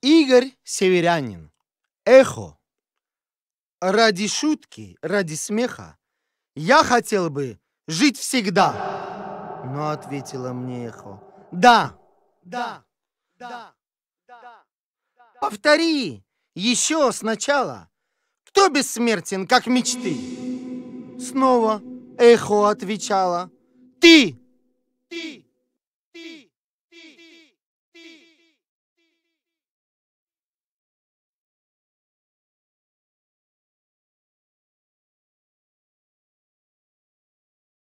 Игорь Северянин. Эхо. Ради шутки, ради смеха. Я хотел бы жить всегда. Но ответила мне эхо. Да. Да. Да. да. Да. Повтори еще сначала. Кто бессмертен, как мечты? Снова эхо отвечала. Ты!